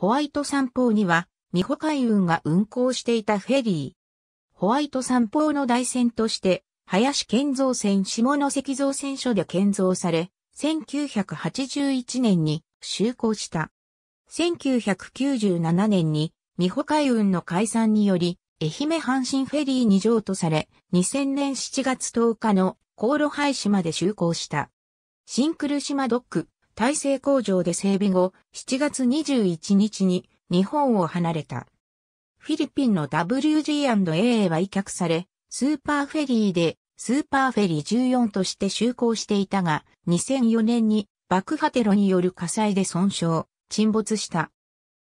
ホワイト三方には、美保海運が運航していたフェリー。ホワイト三方の大船として、林建造船下関造船所で建造され、1981年に就航した。1997年に、美保海運の解散により、愛媛阪神フェリーに譲渡され、2000年7月10日の航路廃止まで就航した。シンクル島ドック、体制工場で整備後、7月21日に日本を離れた。フィリピンの WG&A へは委却され、スーパーフェリーでスーパーフェリー14として就航していたが、2004年に爆破テロによる火災で損傷、沈没した。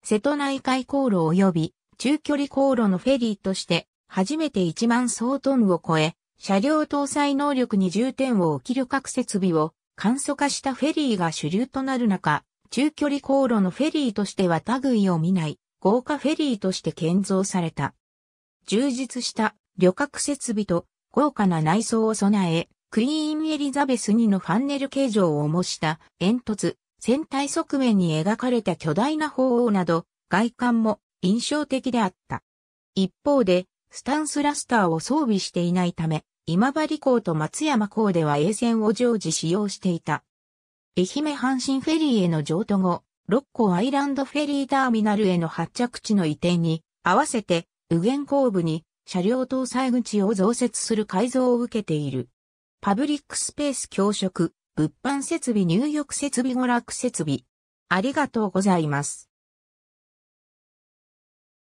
瀬戸内海航路及び中距離航路のフェリーとして初めて1万総トンを超え、車両搭載能力に重点を置き旅客設備を簡素化したフェリーが主流となる中、中距離航路のフェリーとしては類を見ない、豪華フェリーとして建造された。充実した旅客設備と豪華な内装を備え、クイーンエリザベス2のファンネル形状を模した煙突、船体側面に描かれた巨大な鳳凰など、外観も印象的であった。一方で、スタンスラスターを装備していないため、今治港と松山港では衛船を常時使用していた。愛媛阪神フェリーへの譲渡後、六甲アイランドフェリーターミナルへの発着地の移転に合わせて、右舷後部に車両搭載口を増設する改造を受けている。パブリックスペース教職、物販設備入浴設備娯楽設備。ありがとうございます。